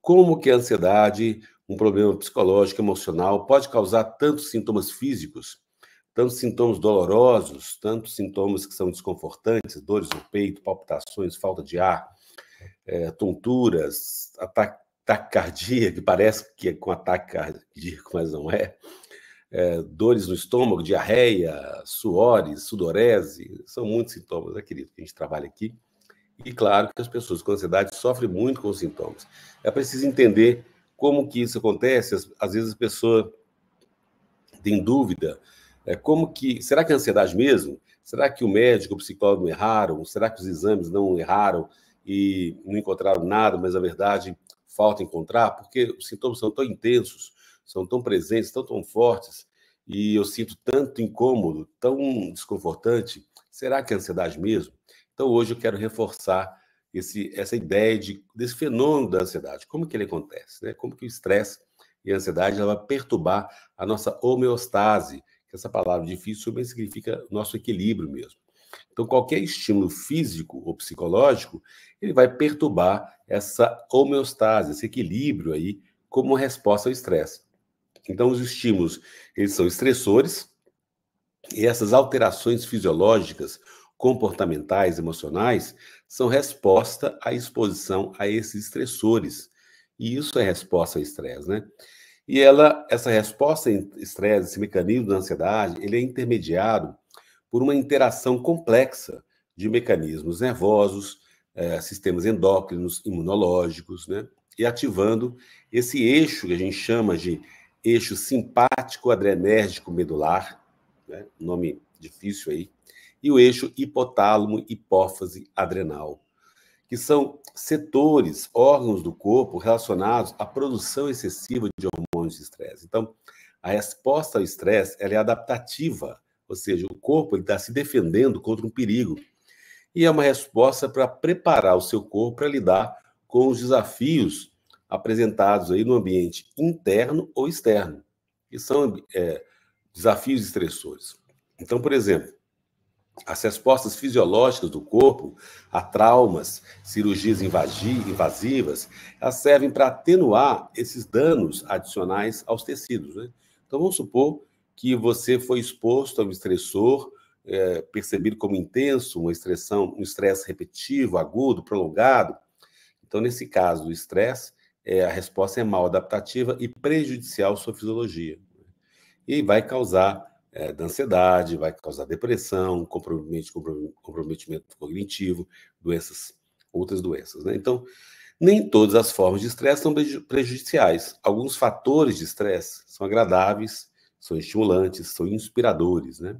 Como que a ansiedade, um problema psicológico, emocional, pode causar tantos sintomas físicos, tantos sintomas dolorosos, tantos sintomas que são desconfortantes, dores no peito, palpitações, falta de ar, é, tonturas, ataque taquicardia, que parece que é com ataque cardíaco, mas não é. é. Dores no estômago, diarreia, suores, sudorese, são muitos sintomas, né, querido, que a gente trabalha aqui. E claro que as pessoas com ansiedade sofrem muito com os sintomas. É preciso entender como que isso acontece. Às, vezes a pessoa tem dúvida. É, como que será que é ansiedade mesmo? Será que o médico, o psicólogo erraram? Será que os exames não erraram e não encontraram nada, mas a verdade falta encontrar? Porque os sintomas são tão intensos, são tão presentes, tão tão fortes e eu sinto tanto incômodo, tão desconfortante. Será que é ansiedade mesmo? Então, hoje eu quero reforçar esse, essa ideia de, desse fenômeno da ansiedade. Como que ele acontece? Né? Como que o estresse e a ansiedade ela vai perturbar a nossa homeostase, que essa palavra difícil também significa nosso equilíbrio mesmo. Então, qualquer estímulo físico ou psicológico, ele vai perturbar essa homeostase, esse equilíbrio aí, como resposta ao estresse. Então, os estímulos, eles são estressores, e essas alterações fisiológicas comportamentais, emocionais, são resposta à exposição a esses estressores. E isso é resposta ao estresse, né? E ela, essa resposta a estresse, esse mecanismo da ansiedade, ele é intermediado por uma interação complexa de mecanismos nervosos, eh, sistemas endócrinos, imunológicos, né? E ativando esse eixo que a gente chama de eixo simpático adrenérgico medular, né? nome difícil aí, e o eixo hipotálamo-hipófase adrenal, que são setores, órgãos do corpo relacionados à produção excessiva de hormônios de estresse. Então, a resposta ao estresse é adaptativa, ou seja, o corpo está se defendendo contra um perigo. E é uma resposta para preparar o seu corpo para lidar com os desafios apresentados aí no ambiente interno ou externo, que são é, desafios estressores. Então, por exemplo, as respostas fisiológicas do corpo a traumas, cirurgias invasivas, elas servem para atenuar esses danos adicionais aos tecidos. Né? Então, vamos supor que você foi exposto a um estressor é, percebido como intenso, uma estressão, um estresse repetitivo, agudo, prolongado. Então, nesse caso o estresse, é, a resposta é mal adaptativa e prejudicial à sua fisiologia. Né? E vai causar é, da ansiedade, vai causar depressão, comprometimento cognitivo, doenças, outras doenças. Né? Então, nem todas as formas de estresse são prejudiciais. Alguns fatores de estresse são agradáveis, são estimulantes, são inspiradores. Né?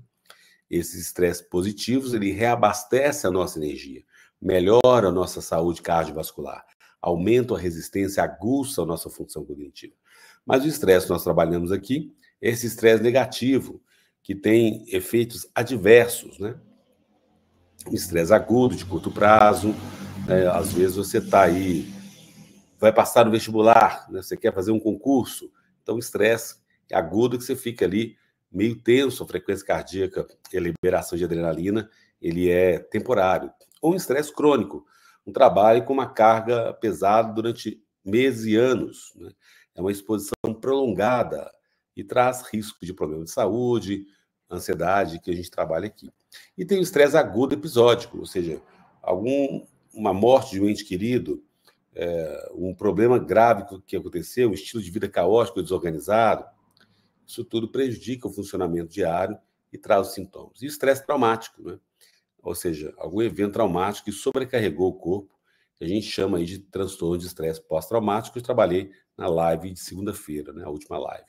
Esses estresses positivos, ele reabastece a nossa energia, melhora a nossa saúde cardiovascular, aumenta a resistência, aguça a nossa função cognitiva. Mas o estresse que nós trabalhamos aqui, esse estresse negativo, que tem efeitos adversos, né? Estresse agudo, de curto prazo, né? às vezes você está aí, vai passar no vestibular, né? você quer fazer um concurso, então estresse agudo que você fica ali meio tenso, a frequência cardíaca e é a liberação de adrenalina, ele é temporário. Ou um estresse crônico, um trabalho com uma carga pesada durante meses e anos. Né? É uma exposição prolongada e traz risco de problema de saúde, ansiedade que a gente trabalha aqui. E tem o estresse agudo episódico, ou seja, algum, uma morte de um ente querido, é, um problema grave que aconteceu, um estilo de vida caótico, desorganizado, isso tudo prejudica o funcionamento diário e traz os sintomas. E o estresse traumático, né? ou seja, algum evento traumático que sobrecarregou o corpo, que a gente chama aí de transtorno de estresse pós-traumático, eu trabalhei na live de segunda-feira, né? a última live.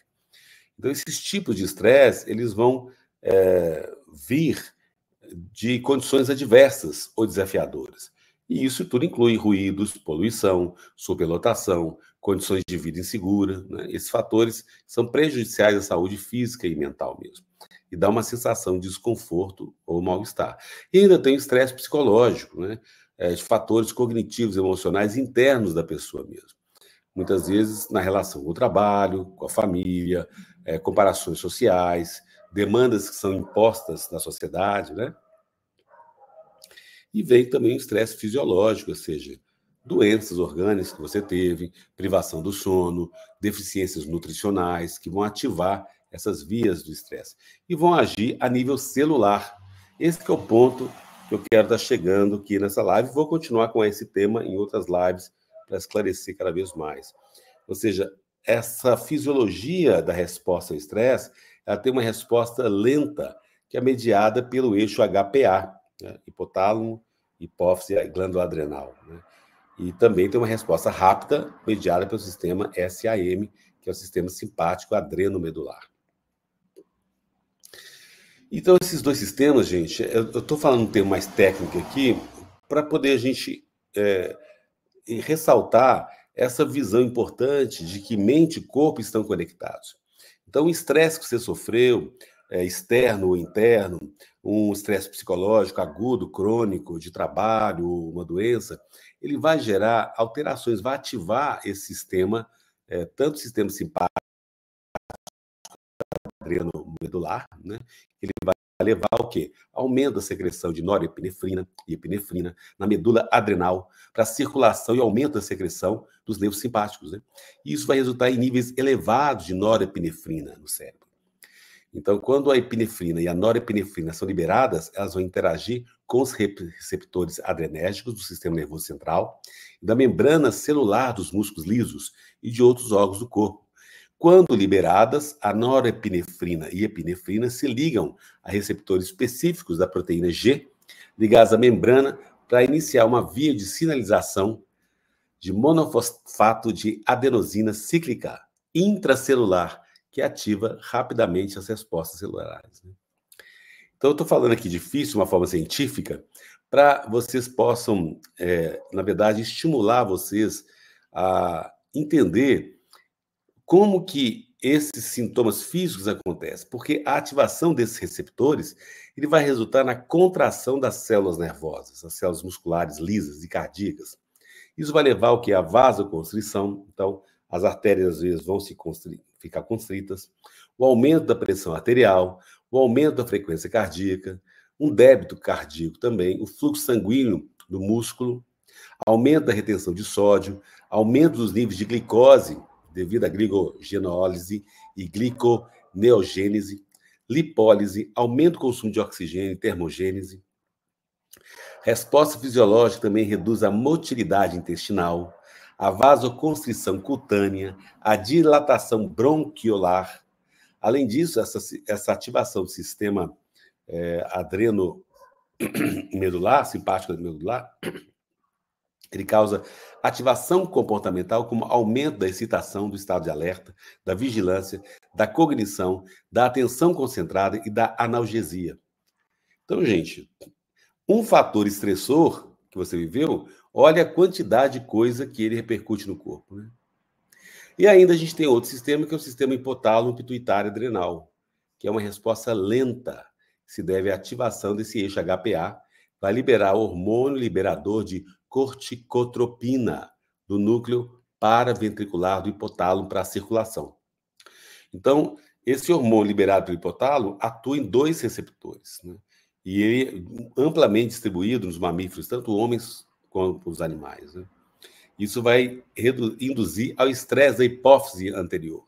Então, esses tipos de estresse, eles vão é, vir de condições adversas ou desafiadoras. E isso tudo inclui ruídos, poluição, superlotação, condições de vida insegura. Né? Esses fatores são prejudiciais à saúde física e mental mesmo. E dá uma sensação de desconforto ou mal-estar. E ainda tem o estresse psicológico, né? É, de fatores cognitivos, emocionais internos da pessoa mesmo. Muitas vezes na relação com o trabalho, com a família, é, comparações sociais, demandas que são impostas na sociedade, né? E vem também o estresse fisiológico, ou seja, doenças orgânicas que você teve, privação do sono, deficiências nutricionais, que vão ativar essas vias do estresse e vão agir a nível celular. Esse é o ponto que eu quero estar chegando aqui nessa live. Vou continuar com esse tema em outras lives para esclarecer cada vez mais. Ou seja, essa fisiologia da resposta ao estresse ela tem uma resposta lenta, que é mediada pelo eixo HPA, né? hipotálamo, hipófise e glândula adrenal. Né? E também tem uma resposta rápida, mediada pelo sistema SAM, que é o sistema simpático adrenomedular. Então, esses dois sistemas, gente, eu estou falando um termo mais técnico aqui, para poder a gente é, ressaltar essa visão importante de que mente e corpo estão conectados. Então, o estresse que você sofreu, é, externo ou interno, um estresse psicológico agudo, crônico, de trabalho, uma doença, ele vai gerar alterações, vai ativar esse sistema, é, tanto o sistema simpático, adreno medular, né? ele vai levar ao quê? Aumento da secreção de norepinefrina e epinefrina na medula adrenal para circulação e aumento da secreção dos nervos simpáticos. Né? E isso vai resultar em níveis elevados de norepinefrina no cérebro. Então, quando a epinefrina e a norepinefrina são liberadas, elas vão interagir com os receptores adrenérgicos do sistema nervoso central, da membrana celular dos músculos lisos e de outros órgãos do corpo, quando liberadas, a norepinefrina e epinefrina se ligam a receptores específicos da proteína G, ligados à membrana, para iniciar uma via de sinalização de monofosfato de adenosina cíclica intracelular, que ativa rapidamente as respostas celulares. Né? Então, eu estou falando aqui difícil, uma forma científica, para vocês possam, é, na verdade, estimular vocês a entender como que esses sintomas físicos acontecem? Porque a ativação desses receptores ele vai resultar na contração das células nervosas, as células musculares lisas e cardíacas. Isso vai levar ao que? A vasoconstrição, então as artérias às vezes vão se constri ficar constritas, o aumento da pressão arterial, o aumento da frequência cardíaca, um débito cardíaco também, o fluxo sanguíneo do músculo, aumento da retenção de sódio, aumento dos níveis de glicose devido à glicogenólise e gliconeogênese, lipólise, aumento do consumo de oxigênio e termogênese. Resposta fisiológica também reduz a motilidade intestinal, a vasoconstrição cutânea, a dilatação bronquiolar. Além disso, essa, essa ativação do sistema é, eh, adreno medular, simpático medular, ele causa ativação comportamental como aumento da excitação, do estado de alerta, da vigilância, da cognição, da atenção concentrada e da analgesia. Então, gente, um fator estressor que você viveu, olha a quantidade de coisa que ele repercute no corpo. Né? E ainda a gente tem outro sistema, que é o sistema hipotálamo pituitário adrenal, que é uma resposta lenta, se deve à ativação desse eixo HPA, vai liberar hormônio liberador de corticotropina do núcleo paraventricular do hipotálamo para a circulação. Então, esse hormônio liberado pelo hipotálamo atua em dois receptores, né? e ele é amplamente distribuído nos mamíferos, tanto homens quanto os animais. Né? Isso vai induzir ao estresse da hipófise anterior.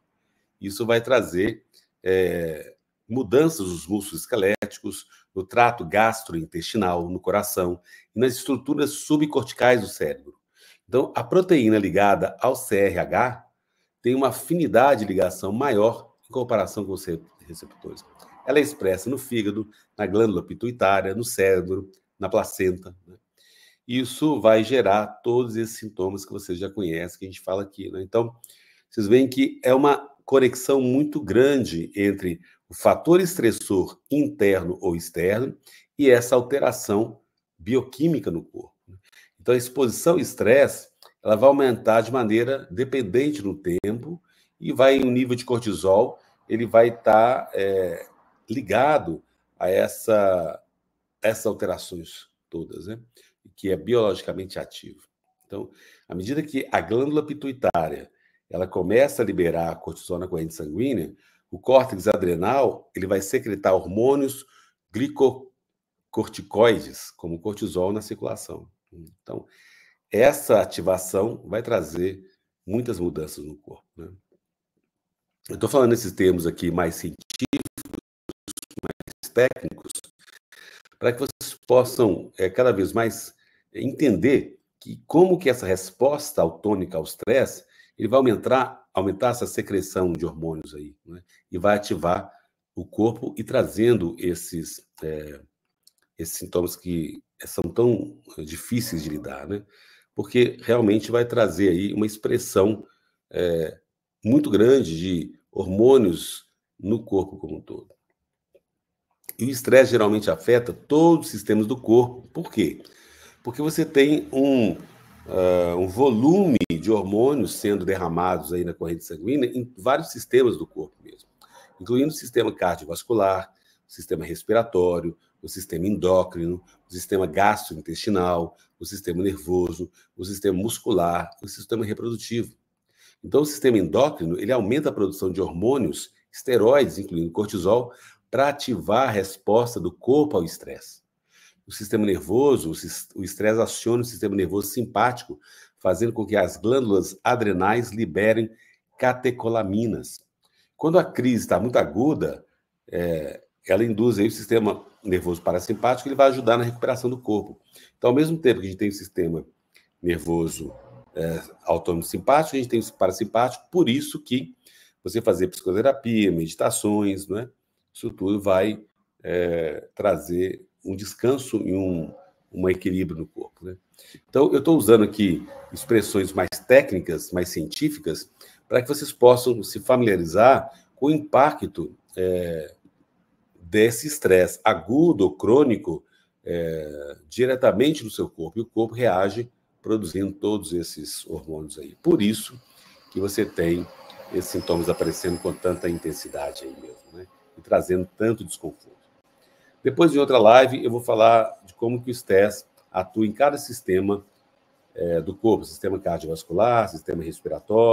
Isso vai trazer é, mudanças dos músculos esqueléticos, no trato gastrointestinal, no coração e nas estruturas subcorticais do cérebro. Então, a proteína ligada ao CRH tem uma afinidade de ligação maior em comparação com os receptores. Ela é expressa no fígado, na glândula pituitária, no cérebro, na placenta. Né? Isso vai gerar todos esses sintomas que vocês já conhecem, que a gente fala aqui. Né? Então, vocês veem que é uma conexão muito grande entre o fator estressor interno ou externo e essa alteração bioquímica no corpo. Né? Então, a exposição ao estresse ela vai aumentar de maneira dependente no tempo e vai em um nível de cortisol, ele vai estar tá, é, ligado a essa, essas alterações todas, né? que é biologicamente ativo. Então, à medida que a glândula pituitária ela começa a liberar a cortisona corrente sanguínea, o córtex adrenal ele vai secretar hormônios glicocorticoides, como cortisol na circulação. Então, essa ativação vai trazer muitas mudanças no corpo. Né? Eu estou falando esses termos aqui mais científicos, mais técnicos, para que vocês possam é, cada vez mais entender que como que essa resposta autônica ao stress ele vai aumentar, aumentar essa secreção de hormônios aí, né? e vai ativar o corpo e trazendo esses, é, esses sintomas que é, são tão é, difíceis de lidar, né? Porque realmente vai trazer aí uma expressão é, muito grande de hormônios no corpo como um todo. E o estresse geralmente afeta todos os sistemas do corpo. Por quê? Porque você tem um, uh, um volume de hormônios sendo derramados aí na corrente sanguínea em vários sistemas do corpo mesmo, incluindo o sistema cardiovascular, o sistema respiratório, o sistema endócrino, o sistema gastrointestinal, o sistema nervoso, o sistema muscular, o sistema reprodutivo. Então, o sistema endócrino ele aumenta a produção de hormônios, esteroides, incluindo cortisol, para ativar a resposta do corpo ao estresse o sistema nervoso, o estresse aciona o sistema nervoso simpático, fazendo com que as glândulas adrenais liberem catecolaminas. Quando a crise está muito aguda, é, ela induz aí o sistema nervoso parasimpático, ele vai ajudar na recuperação do corpo. Então, ao mesmo tempo que a gente tem o sistema nervoso é, autônomo simpático, a gente tem o parasimpático, por isso que você fazer psicoterapia, meditações, né? Isso tudo vai é, trazer um descanso e um um equilíbrio no corpo. Né? Então, eu estou usando aqui expressões mais técnicas, mais científicas, para que vocês possam se familiarizar com o impacto é, desse estresse agudo ou crônico é, diretamente no seu corpo. E o corpo reage produzindo todos esses hormônios aí. Por isso que você tem esses sintomas aparecendo com tanta intensidade aí mesmo, né? E trazendo tanto desconforto. Depois, de outra live, eu vou falar de como que o STES atua em cada sistema é, do corpo, sistema cardiovascular, sistema respiratório,